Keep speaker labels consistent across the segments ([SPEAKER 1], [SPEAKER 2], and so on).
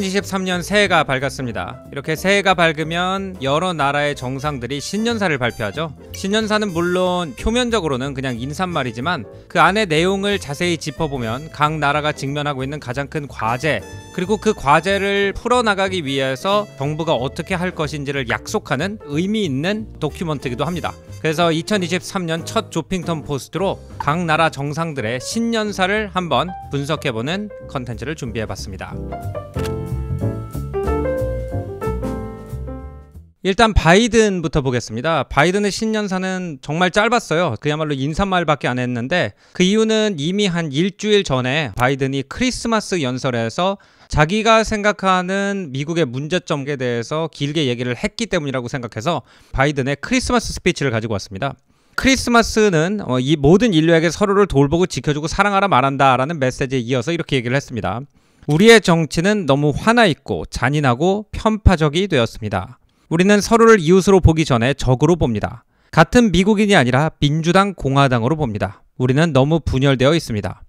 [SPEAKER 1] 2023년 새해가 밝았습니다. 이렇게 새해가 밝으면 여러 나라의 정상들이 신년사를 발표하죠. 신년사는 물론 표면적으로는 그냥 인사말이지만 그 안에 내용을 자세히 짚어보면 각 나라가 직면하고 있는 가장 큰 과제 그리고 그 과제를 풀어나가기 위해서 정부가 어떻게 할 것인지를 약속하는 의미 있는 도큐먼트이기도 합니다. 그래서 2023년 첫 조핑턴 포스트로 각 나라 정상들의 신년사를 한번 분석해보는 컨텐츠를 준비해봤습니다. 일단 바이든부터 보겠습니다. 바이든의 신년사는 정말 짧았어요. 그야말로 인사말밖에 안 했는데 그 이유는 이미 한 일주일 전에 바이든이 크리스마스 연설에서 자기가 생각하는 미국의 문제점에 대해서 길게 얘기를 했기 때문이라고 생각해서 바이든의 크리스마스 스피치를 가지고 왔습니다. 크리스마스는 어, 이 모든 인류에게 서로를 돌보고 지켜주고 사랑하라 말한다라는 메시지에 이어서 이렇게 얘기를 했습니다. 우리의 정치는 너무 화나 있고 잔인하고 편파적이 되었습니다. 우리는 서로를 이웃으로 보기 전에 적으로 봅니다. 같은 미국인이 아니라 민주당 공화당으로 봅니다. 우리는 너무 분열되어 있습니다.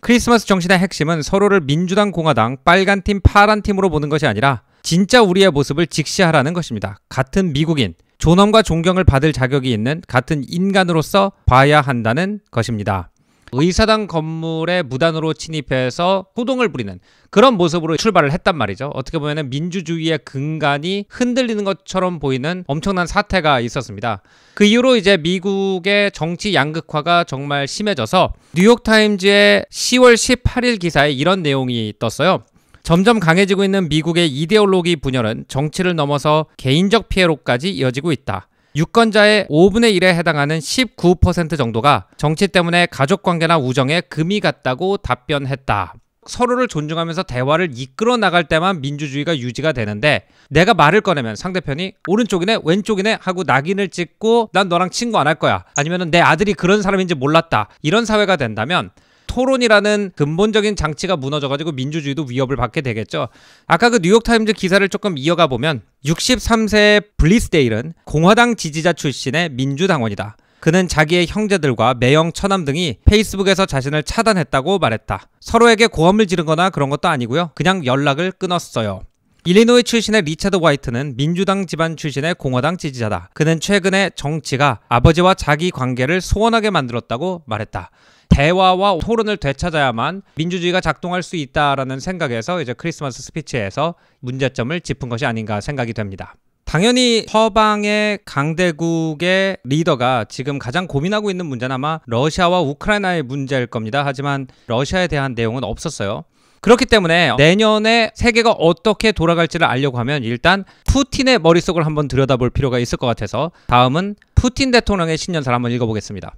[SPEAKER 1] 크리스마스 정신의 핵심은 서로를 민주당 공화당 빨간 팀 파란 팀으로 보는 것이 아니라 진짜 우리의 모습을 직시하라는 것입니다. 같은 미국인, 존엄과 존경을 받을 자격이 있는 같은 인간으로서 봐야 한다는 것입니다. 의사당 건물에 무단으로 침입해서 소동을 부리는 그런 모습으로 출발을 했단 말이죠. 어떻게 보면 민주주의의 근간이 흔들리는 것처럼 보이는 엄청난 사태가 있었습니다. 그 이후로 이제 미국의 정치 양극화가 정말 심해져서 뉴욕타임즈의 10월 18일 기사에 이런 내용이 떴어요. 점점 강해지고 있는 미국의 이데올로기 분열은 정치를 넘어서 개인적 피해로까지 이어지고 있다. 유권자의 5분의 1에 해당하는 19% 정도가 정치 때문에 가족 관계나 우정에 금이 갔다고 답변했다. 서로를 존중하면서 대화를 이끌어 나갈 때만 민주주의가 유지가 되는데 내가 말을 꺼내면 상대편이 오른쪽이네 왼쪽이네 하고 낙인을 찍고 난 너랑 친구 안 할 거야 아니면내 아들이 그런 사람인지 몰랐다 이런 사회가 된다면 토론이라는 근본적인 장치가 무너져가지고 민주주의도 위협을 받게 되겠죠. 아까 그 뉴욕타임즈 기사를 조금 이어가 보면 63세 의 블리스데일은 공화당 지지자 출신의 민주당원이다. 그는 자기의 형제들과 매형 처남 등이 페이스북에서 자신을 차단했다고 말했다. 서로에게 고함을 지른거나 그런 것도 아니고요. 그냥 연락을 끊었어요. 일리노이 출신의 리차드 화이트는 민주당 집안 출신의 공화당 지지자다. 그는 최근에 정치가 아버지와 자기 관계를 소원하게 만들었다고 말했다. 대화와 토론을 되찾아야만 민주주의가 작동할 수 있다라는 생각에서 이제 크리스마스 스피치에서 문제점을 짚은 것이 아닌가 생각이 됩니다. 당연히 서방의 강대국의 리더가 지금 가장 고민하고 있는 문제는 아마 러시아와 우크라이나의 문제일 겁니다. 하지만 러시아에 대한 내용은 없었어요. 그렇기 때문에 내년에 세계가 어떻게 돌아갈지를 알려고 하면 일단 푸틴의 머릿속을 한번 들여다볼 필요가 있을 것 같아서 다음은 푸틴 대통령의 신년사를 한번 읽어보겠습니다.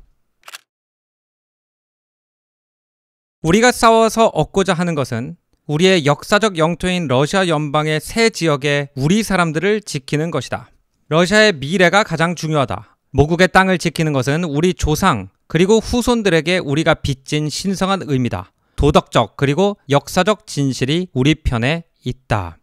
[SPEAKER 1] 우리가 싸워서 얻고자 하는 것은 우리의 역사적 영토인 러시아 연방의 새 지역에 우리 사람들을 지키는 것이다. 러시아의 미래가 가장 중요하다. 모국의 땅을 지키는 것은 우리 조상 그리고 후손들에게 우리가 빚진 신성한 의미다. 도덕적 그리고 역사적 진실이 우리 편에 있다.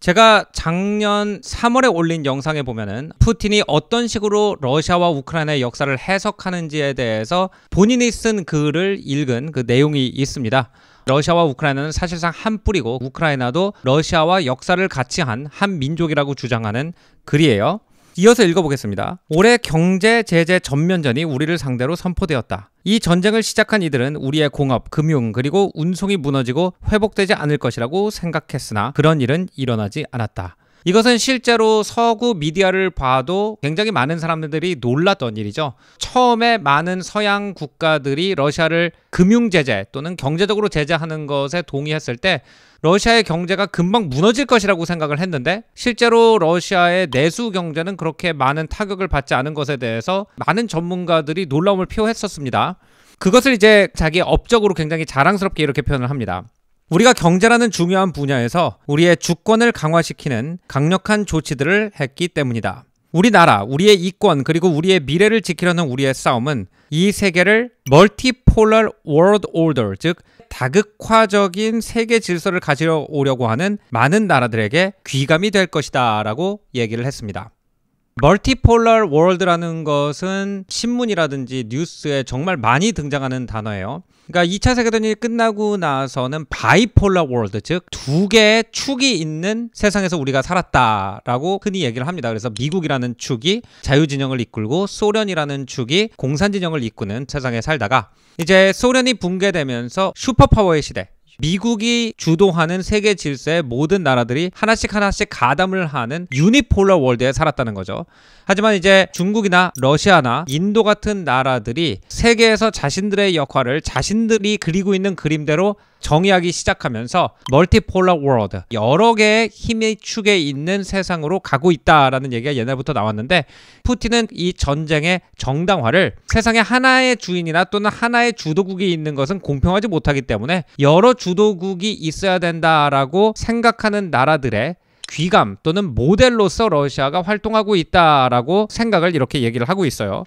[SPEAKER 1] 제가 작년 3월에 올린 영상에 보면은 푸틴이 어떤 식으로 러시아와 우크라이나의 역사를 해석하는지에 대해서 본인이 쓴 글을 읽은 그 내용이 있습니다. 러시아와 우크라이나는 사실상 한 뿌리고 우크라이나도 러시아와 역사를 같이 한 한 민족이라고 주장하는 글이에요. 이어서 읽어보겠습니다. 올해 경제 제재 전면전이 우리를 상대로 선포되었다. 이 전쟁을 시작한 이들은 우리의 공업, 금융, 그리고 운송이 무너지고 회복되지 않을 것이라고 생각했으나 그런 일은 일어나지 않았다. 이것은 실제로 서구 미디어를 봐도 굉장히 많은 사람들이 놀랐던 일이죠. 처음에 많은 서양 국가들이 러시아를 금융 제재 또는 경제적으로 제재하는 것에 동의했을 때 러시아의 경제가 금방 무너질 것이라고 생각을 했는데 실제로 러시아의 내수 경제는 그렇게 많은 타격을 받지 않은 것에 대해서 많은 전문가들이 놀라움을 표했었습니다. 그것을 이제 자기 업적으로 굉장히 자랑스럽게 이렇게 표현을 합니다. 우리가 경제라는 중요한 분야에서 우리의 주권을 강화시키는 강력한 조치들을 했기 때문이다. 우리나라, 우리의 이권, 그리고 우리의 미래를 지키려는 우리의 싸움은 이 세계를 멀티폴럴 월드 오더, 즉 다극화적인 세계 질서를 가지려고 하는 많은 나라들에게 귀감이 될 것이다라고 얘기를 했습니다. 멀티폴러 월드라는 것은 신문이라든지 뉴스에 정말 많이 등장하는 단어예요. 그러니까 2차 세계대전이 끝나고 나서는 바이폴라 월드, 즉 두 개의 축이 있는 세상에서 우리가 살았다라고 흔히 얘기를 합니다. 그래서 미국이라는 축이 자유진영을 이끌고 소련이라는 축이 공산진영을 이끄는 세상에 살다가 이제 소련이 붕괴되면서 슈퍼파워의 시대, 미국이 주도하는 세계 질서의 모든 나라들이 하나씩 하나씩 가담을 하는 유니폴러 월드에 살았다는 거죠. 하지만 이제 중국이나 러시아나 인도 같은 나라들이 세계에서 자신들의 역할을 자신들이 그리고 있는 그림대로 정의하기 시작하면서 멀티폴라 월드 여러 개의 힘의 축에 있는 세상으로 가고 있다라는 얘기가 옛날부터 나왔는데 푸틴은 이 전쟁의 정당화를 세상에 하나의 주인이나 또는 하나의 주도국이 있는 것은 공평하지 못하기 때문에 여러 주도국이 있어야 된다라고 생각하는 나라들의 귀감 또는 모델로서 러시아가 활동하고 있다라고 생각을 이렇게 얘기를 하고 있어요.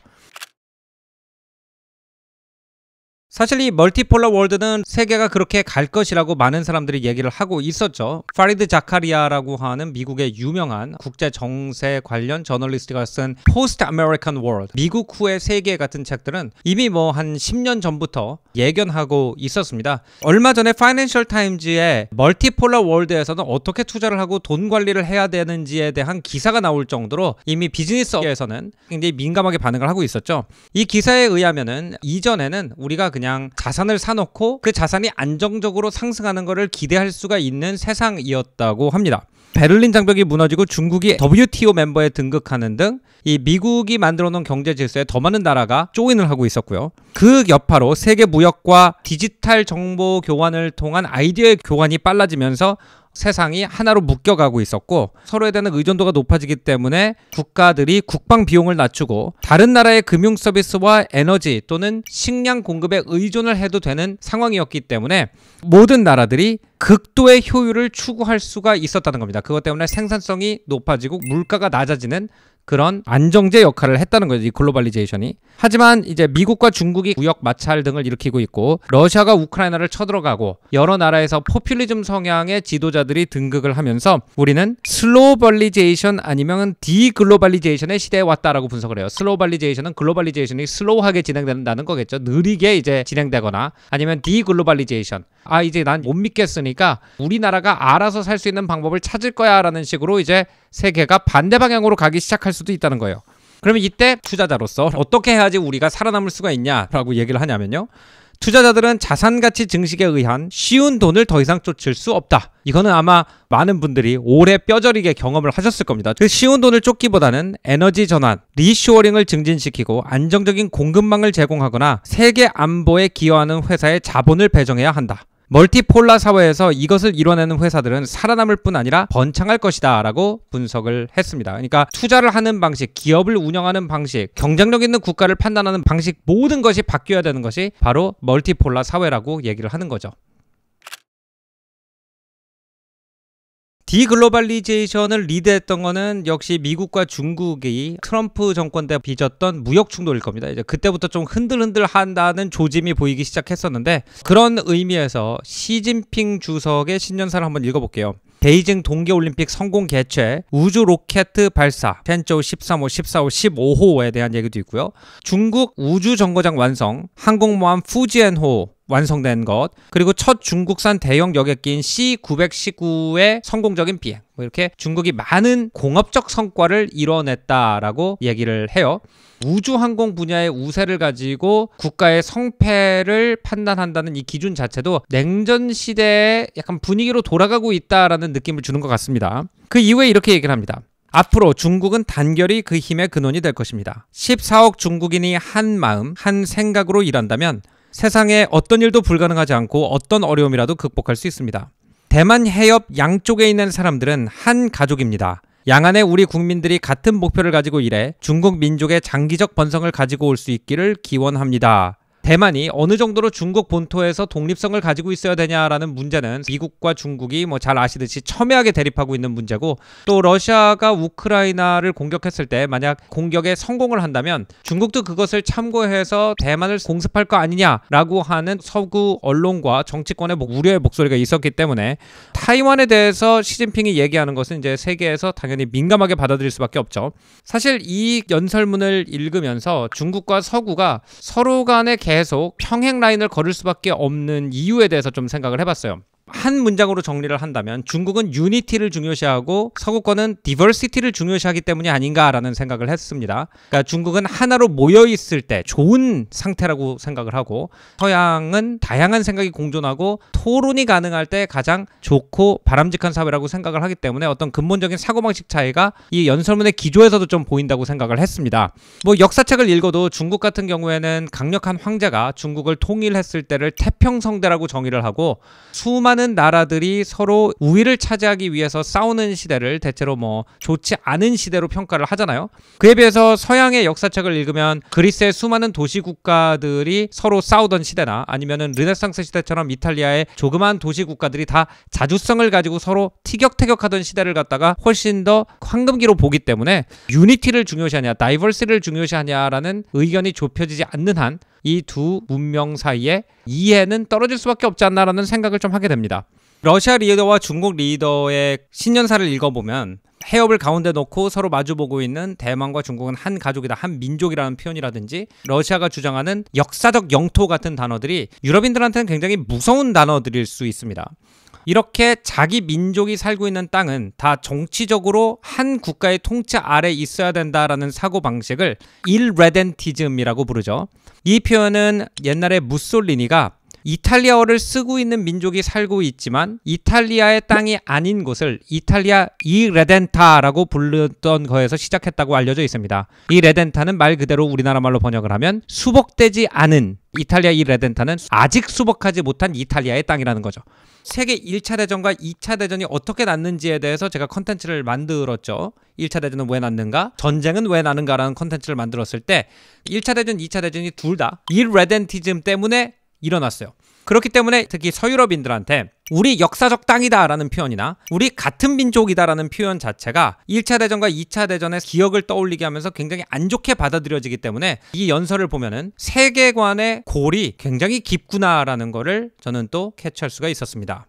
[SPEAKER 1] 사실 이멀티폴라 월드는 세계가 그렇게 갈 것이라고 많은 사람들이 얘기를 하고 있었죠. 파리드 자카리아라고 하는 미국의 유명한 국제 정세 관련 저널리스트가 쓴 포스트 아메리칸 월드 미국 후의 세계 같은 책들은 이미 뭐 한 10년 전부터 예견하고 있었습니다. 얼마 전에 파이낸셜 타임즈의 멀티폴라 월드에서는 어떻게 투자를 하고 돈 관리를 해야 되는지에 대한 기사가 나올 정도로 이미 비즈니스에서는 굉장히 민감하게 반응을 하고 있었죠. 이 기사에 의하면은 이전에는 우리가 그 그냥 자산을 사놓고 그 자산이 안정적으로 상승하는 것을 기대할 수가 있는 세상이었다고 합니다. 베를린 장벽이 무너지고 중국이 WTO 멤버에 등극하는 등 이 미국이 만들어 놓은 경제 질서에 더 많은 나라가 조인을 하고 있었고요. 그 여파로 세계 무역과 디지털 정보 교환을 통한 아이디어의 교환이 빨라지면서 세상이 하나로 묶여가고 있었고 서로에 대한 의존도가 높아지기 때문에 국가들이 국방 비용을 낮추고 다른 나라의 금융 서비스와 에너지 또는 식량 공급에 의존을 해도 되는 상황이었기 때문에 모든 나라들이 극도의 효율을 추구할 수가 있었다는 겁니다. 그것 때문에 생산성이 높아지고 물가가 낮아지는 그런 안정제 역할을 했다는 거죠. 이 글로벌리제이션이. 하지만 이제 미국과 중국이 구역 마찰 등을 일으키고 있고 러시아가 우크라이나를 쳐들어가고 여러 나라에서 포퓰리즘 성향의 지도자들이 등극을 하면서 우리는 슬로벌리제이션 우 아니면 디글로벌리제이션의 시대에 왔다라고 분석을 해요. 슬로벌리제이션은 우 글로벌리제이션이 슬로우하게 진행된다는 거겠죠. 느리게 이제 진행되거나 아니면 디글로벌리제이션 아 이제 난 못 믿겠으니까 우리나라가 알아서 살 수 있는 방법을 찾을 거야라는 식으로 이제 세계가 반대 방향으로 가기 시작할 수도 있다는 거예요. 그러면 이때 투자자로서 어떻게 해야지 우리가 살아남을 수가 있냐라고 얘기를 하냐면요. 투자자들은 자산 가치 증식에 의한 쉬운 돈을 더 이상 쫓을 수 없다. 이거는 아마 많은 분들이 오래 뼈저리게 경험을 하셨을 겁니다. 그 쉬운 돈을 쫓기보다는 에너지 전환, 리쇼어링을 증진시키고 안정적인 공급망을 제공하거나 세계 안보에 기여하는 회사의 자본을 배정해야 한다. 멀티폴라 사회에서 이것을 이뤄내는 회사들은 살아남을 뿐 아니라 번창할 것이다 라고 분석을 했습니다. 그러니까 투자를 하는 방식, 기업을 운영하는 방식, 경쟁력 있는 국가를 판단하는 방식 모든 것이 바뀌어야 되는 것이 바로 멀티폴라 사회라고 얘기를 하는 거죠. 디글로벌리제이션을 리드했던 거는 역시 미국과 중국이 트럼프 정권 때 빚었던 무역 충돌일 겁니다. 이제 그때부터 좀 흔들흔들 한다는 조짐이 보이기 시작했었는데 그런 의미에서 시진핑 주석의 신년사를 한번 읽어볼게요. 베이징 동계올림픽 성공 개최, 우주 로켓 발사, 텐저 13호, 14호, 15호에 대한 얘기도 있고요. 중국 우주 정거장 완성, 항공모함 후지엔호, 완성된 것 그리고 첫 중국산 대형 여객기인 C919의 성공적인 비행 뭐 이렇게 중국이 많은 공업적 성과를 이뤄냈다라고 얘기를 해요. 우주항공 분야의 우세를 가지고 국가의 성패를 판단한다는 이 기준 자체도 냉전 시대의 약간 분위기로 돌아가고 있다라는 느낌을 주는 것 같습니다. 그 이후에 이렇게 얘기를 합니다. 앞으로 중국은 단결이 그 힘의 근원이 될 것입니다. 14억 중국인이 한 마음, 한 생각으로 일한다면 세상에 어떤 일도 불가능하지 않고 어떤 어려움이라도 극복할 수 있습니다. 대만 해협 양쪽에 있는 사람들은 한 가족입니다. 양안의 우리 국민들이 같은 목표를 가지고 일해 중국 민족의 장기적 번성을 가지고 올 수 있기를 기원합니다. 대만이 어느 정도로 중국 본토에서 독립성을 가지고 있어야 되냐라는 문제는 미국과 중국이 뭐 잘 아시듯이 첨예하게 대립하고 있는 문제고 또 러시아가 우크라이나를 공격했을 때 만약 공격에 성공을 한다면 중국도 그것을 참고해서 대만을 공습할 거 아니냐라고 하는 서구 언론과 정치권의 우려의 목소리가 있었기 때문에 타이완에 대해서 시진핑이 얘기하는 것은 이제 세계에서 당연히 민감하게 받아들일 수밖에 없죠. 사실 이 연설문을 읽으면서 중국과 서구가 서로 간의 계속 평행 라인을 걸을 수밖에 없는 이유에 대해서 좀 생각을 해봤어요. 한 문장으로 정리를 한다면 중국은 유니티를 중요시하고 서구권은 디버시티를 중요시하기 때문이 아닌가라는 생각을 했습니다. 그러니까 중국은 하나로 모여 있을 때 좋은 상태라고 생각을 하고 서양은 다양한 생각이 공존하고 토론이 가능할 때 가장 좋고 바람직한 사회라고 생각을 하기 때문에 어떤 근본적인 사고방식 차이가 이 연설문의 기조에서도 좀 보인다고 생각을 했습니다. 뭐 역사책을 읽어도 중국 같은 경우에는 강력한 황제가 중국을 통일했을 때를 태평성대라고 정의를 하고 수많은 많은 나라들이 서로 우위를 차지하기 위해서 싸우는 시대를 대체로 뭐 좋지 않은 시대로 평가를 하잖아요. 그에 비해서 서양의 역사책을 읽으면 그리스의 수많은 도시 국가들이 서로 싸우던 시대나 아니면은 르네상스 시대처럼 이탈리아의 조그만 도시 국가들이 다 자주성을 가지고 서로 티격태격하던 시대를 갖다가 훨씬 더 황금기로 보기 때문에 유니티를 중요시하냐, 다이버시를 중요시하냐라는 의견이 좁혀지지 않는 한 이두 문명 사이에 이해는 떨어질 수밖에 없지 않나라는 생각을 좀 하게 됩니다. 러시아 리더와 중국 리더의 신년사를 읽어보면 해협을 가운데 놓고 서로 마주보고 있는 대만과 중국은 한 가족이다, 한 민족이라는 표현이라든지 러시아가 주장하는 역사적 영토 같은 단어들이 유럽인들한테는 굉장히 무서운 단어들일 수 있습니다. 이렇게 자기 민족이 살고 있는 땅은 다 정치적으로 한 국가의 통치 아래 있어야 된다라는 사고 방식을 일레덴티즘이라고 부르죠. 이 표현은 옛날에 무솔리니가 이탈리아어를 쓰고 있는 민족이 살고 있지만 이탈리아의 땅이 아닌 곳을 이탈리아 이레덴타라고 불렀던 거에서 시작했다고 알려져 있습니다. 이 레덴타는 말 그대로 우리나라 말로 번역을 하면 수복되지 않은 이탈리아 이 레덴타는 아직 수복하지 못한 이탈리아의 땅이라는 거죠. 세계 1차 대전과 2차 대전이 어떻게 났는지에 대해서 제가 컨텐츠를 만들었죠. 1차 대전은 왜 났는가? 전쟁은 왜 나는가라는 컨텐츠를 만들었을 때 1차 대전, 2차 대전이 둘 다일 레덴티즘 때문에 일어났어요. 그렇기 때문에 특히 서유럽인들한테 우리 역사적 땅이다라는 표현이나 우리 같은 민족이다라는 표현 자체가 1차 대전과 2차 대전의 기억을 떠올리게 하면서 굉장히 안 좋게 받아들여지기 때문에 이 연설을 보면은 세계관의 골이 굉장히 깊구나라는 거를 저는 또 캐치할 수가 있었습니다.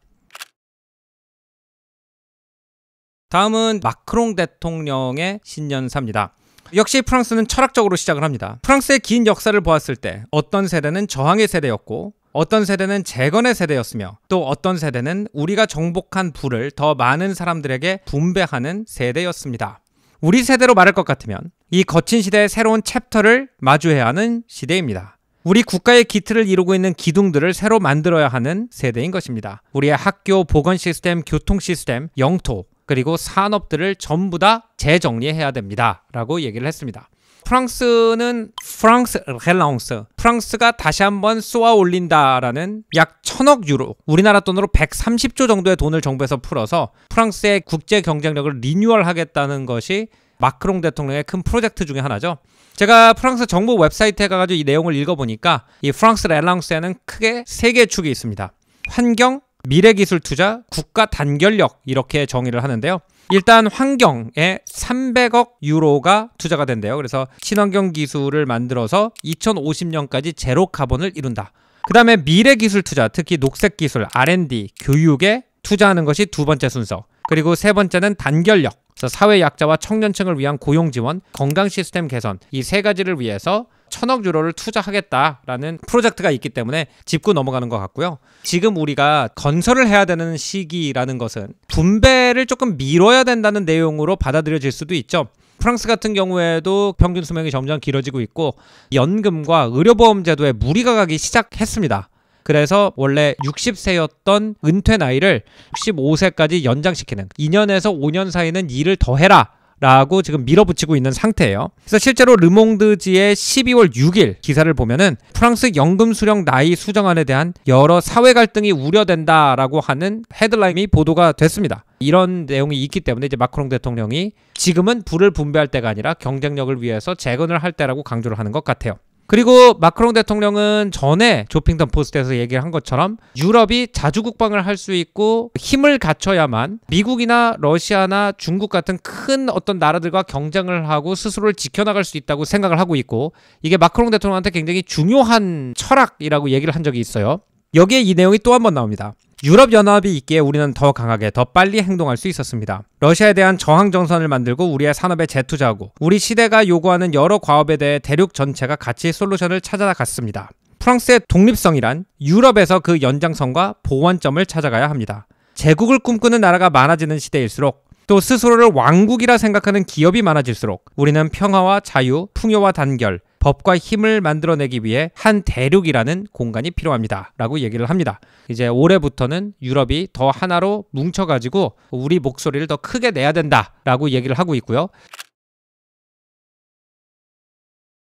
[SPEAKER 1] 다음은 마크롱 대통령의 신년사입니다. 역시 프랑스는 철학적으로 시작을 합니다. 프랑스의 긴 역사를 보았을 때 어떤 세대는 저항의 세대였고 어떤 세대는 재건의 세대였으며 또 어떤 세대는 우리가 정복한 부를 더 많은 사람들에게 분배하는 세대였습니다. 우리 세대로 말할 것 같으면 이 거친 시대의 새로운 챕터를 마주해야 하는 시대입니다. 우리 국가의 기틀을 이루고 있는 기둥들을 새로 만들어야 하는 세대인 것입니다. 우리의 학교, 보건 시스템, 교통 시스템, 영토, 그리고 산업들을 전부 다 재정리해야 됩니다. 라고 얘기를 했습니다. 프랑스는 프랑스 렐라옹스 어, 프랑스가 다시 한번 쏘아 올린다라는 약 천억 유로 우리나라 돈으로 130조 정도의 돈을 정부에서 풀어서 프랑스의 국제 경쟁력을 리뉴얼하겠다는 것이 마크롱 대통령의 큰 프로젝트 중의 하나죠. 제가 프랑스 정부 웹사이트에 가가지고 이 내용을 읽어보니까 이 프랑스 렐랑스에는 크게 세 개 축이 있습니다. 환경, 미래기술 투자, 국가 단결력 이렇게 정의를 하는데요. 일단 환경에 300억 유로가 투자가 된대요. 그래서 친환경 기술을 만들어서 2050년까지 제로 카본을 이룬다. 그 다음에 미래 기술 투자, 특히 녹색 기술, R&D, 교육에 투자하는 것이 두 번째 순서. 그리고 세 번째는 단결력. 사회 약자와 청년층을 위한 고용 지원, 건강 시스템 개선 이 세 가지를 위해서 천억 유로를 투자하겠다라는 프로젝트가 있기 때문에 짚고 넘어가는 것 같고요. 지금 우리가 건설을 해야 되는 시기라는 것은 분배를 조금 미뤄야 된다는 내용으로 받아들여질 수도 있죠. 프랑스 같은 경우에도 평균 수명이 점점 길어지고 있고 연금과 의료보험 제도에 무리가 가기 시작했습니다. 그래서 원래 60세였던 은퇴 나이를 65세까지 연장시키는 2년에서 5년 사이는 일을 더 해라. 라고 지금 밀어붙이고 있는 상태예요. 그래서 실제로 르몽드지의 12월 6일 기사를 보면은 프랑스 연금 수령 나이 수정안에 대한 여러 사회 갈등이 우려된다라고 하는 헤드라인이 보도가 됐습니다. 이런 내용이 있기 때문에 이제 마크롱 대통령이 지금은 불을 분배할 때가 아니라 경쟁력을 위해서 재건을 할 때라고 강조를 하는 것 같아요. 그리고 마크롱 대통령은 전에 조핑턴 포스트에서 얘기를 한 것처럼 유럽이 자주 국방을 할 수 있고 힘을 갖춰야만 미국이나 러시아나 중국 같은 큰 어떤 나라들과 경쟁을 하고 스스로를 지켜나갈 수 있다고 생각을 하고 있고 이게 마크롱 대통령한테 굉장히 중요한 철학이라고 얘기를 한 적이 있어요. 여기에 이 내용이 또 한 번 나옵니다. 유럽연합이 있기에 우리는 더 강하게 더 빨리 행동할 수 있었습니다. 러시아에 대한 저항 정선을 만들고 우리의 산업에 재투자하고 우리 시대가 요구하는 여러 과업에 대해 대륙 전체가 같이 솔루션을 찾아갔습니다. 프랑스의 독립성이란 유럽에서 그 연장선과 보완점을 찾아가야 합니다. 제국을 꿈꾸는 나라가 많아지는 시대일수록 또 스스로를 왕국이라 생각하는 기업이 많아질수록 우리는 평화와 자유, 풍요와 단결, 법과 힘을 만들어내기 위해 한 대륙이라는 공간이 필요합니다. 라고 얘기를 합니다. 이제 올해부터는 유럽이 더 하나로 뭉쳐가지고 우리 목소리를 더 크게 내야 된다. 라고 얘기를 하고 있고요.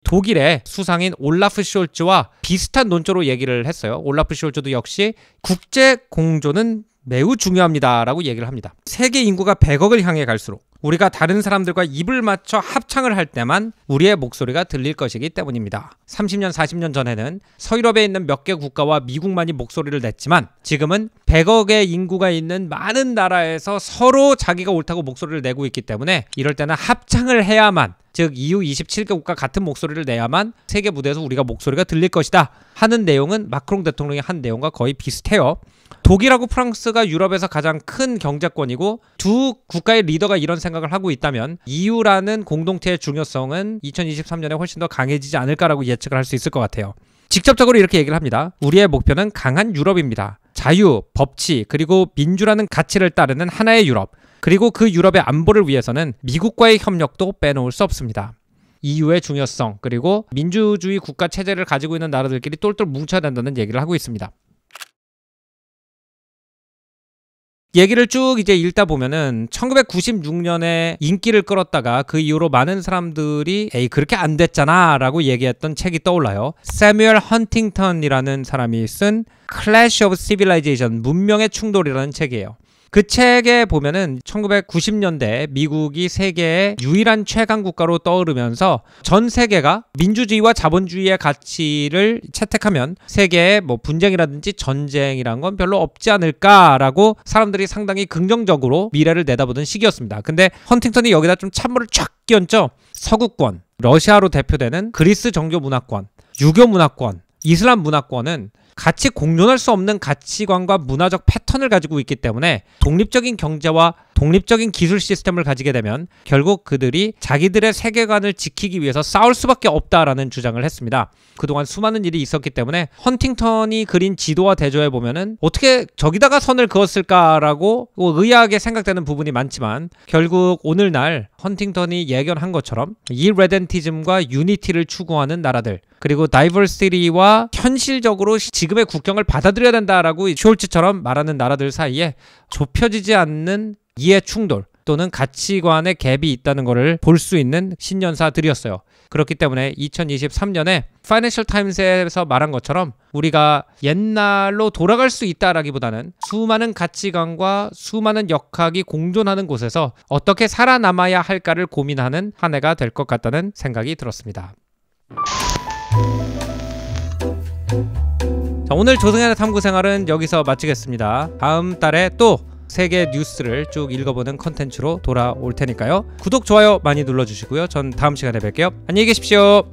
[SPEAKER 1] 독일의 수상인 올라프 쇼츠와 비슷한 논조로 얘기를 했어요. 올라프 쇼츠도 역시 국제 공조는 매우 중요합니다라고 얘기를 합니다. 세계 인구가 100억을 향해 갈수록 우리가 다른 사람들과 입을 맞춰 합창을 할 때만 우리의 목소리가 들릴 것이기 때문입니다. 30년, 40년 전에는 서유럽에 있는 몇 개 국가와 미국만이 목소리를 냈지만 지금은 100억의 인구가 있는 많은 나라에서 서로 자기가 옳다고 목소리를 내고 있기 때문에 이럴 때는 합창을 해야만 즉 EU 27개국과 같은 목소리를 내야만 세계 무대에서 우리가 목소리가 들릴 것이다 하는 내용은 마크롱 대통령이 한 내용과 거의 비슷해요. 독일하고 프랑스가 유럽에서 가장 큰 경제권이고 두 국가의 리더가 이런 생각을 하고 있다면 EU라는 공동체의 중요성은 2023년에 훨씬 더 강해지지 않을까라고 예측을 할 수 있을 것 같아요. 직접적으로 이렇게 얘기를 합니다. 우리의 목표는 강한 유럽입니다. 자유, 법치, 그리고 민주라는 가치를 따르는 하나의 유럽. 그리고 그 유럽의 안보를 위해서는 미국과의 협력도 빼놓을 수 없습니다. EU의 중요성, 그리고 민주주의 국가 체제를 가지고 있는 나라들끼리 똘똘 뭉쳐야 된다는 얘기를 하고 있습니다. 얘기를 쭉 이제 읽다 보면은 1996년에 인기를 끌었다가 그 이후로 많은 사람들이 에이 그렇게 안 됐잖아 라고 얘기했던 책이 떠올라요. 세뮤얼 헌팅턴이라는 사람이 쓴 클래시 오브 시빌라이제이션 문명의 충돌이라는 책이에요. 그 책에 보면은 1990년대 미국이 세계의 유일한 최강 국가로 떠오르면서 전 세계가 민주주의와 자본주의의 가치를 채택하면 세계의뭐 분쟁이라든지 전쟁이란 건 별로 없지 않을까라고 사람들이 상당히 긍정적으로 미래를 내다보던 시기였습니다. 근데 헌팅턴이 여기다 좀 찬물을 쫙 끼얹죠. 서구권, 러시아로 대표되는 그리스 정교 문화권, 유교 문화권, 이슬람 문화권은 같이 공존할 수 없는 가치관과 문화적 패턴을 가지고 있기 때문에 독립적인 경제와 독립적인 기술 시스템을 가지게 되면 결국 그들이 자기들의 세계관을 지키기 위해서 싸울 수밖에 없다라는 주장을 했습니다. 그동안 수많은 일이 있었기 때문에 헌팅턴이 그린 지도와 대조에 보면은 어떻게 저기다가 선을 그었을까라고 의아하게 생각되는 부분이 많지만 결국 오늘날 헌팅턴이 예견한 것처럼 이 레덴티즘과 유니티를 추구하는 나라들 그리고 다이버시티와 현실적으로 지금의 국경을 받아들여야 된다라고 쇼울츠처럼 말하는 나라들 사이에 좁혀지지 않는 이해 충돌 또는 가치관의 갭이 있다는 것을 볼 수 있는 신년사들이었어요. 그렇기 때문에 2023년에 파이낸셜 타임스에서 말한 것처럼 우리가 옛날로 돌아갈 수 있다라기보다는 수많은 가치관과 수많은 역학이 공존하는 곳에서 어떻게 살아남아야 할까를 고민하는 한 해가 될 것 같다는 생각이 들었습니다. 자, 오늘 조승현의 탐구 생활은 여기서 마치겠습니다. 다음 달에 또 세계 뉴스를 쭉 읽어보는 컨텐츠로 돌아올 테니까요. 구독, 좋아요 많이 눌러주시고요. 전 다음 시간에 뵐게요. 안녕히 계십시오.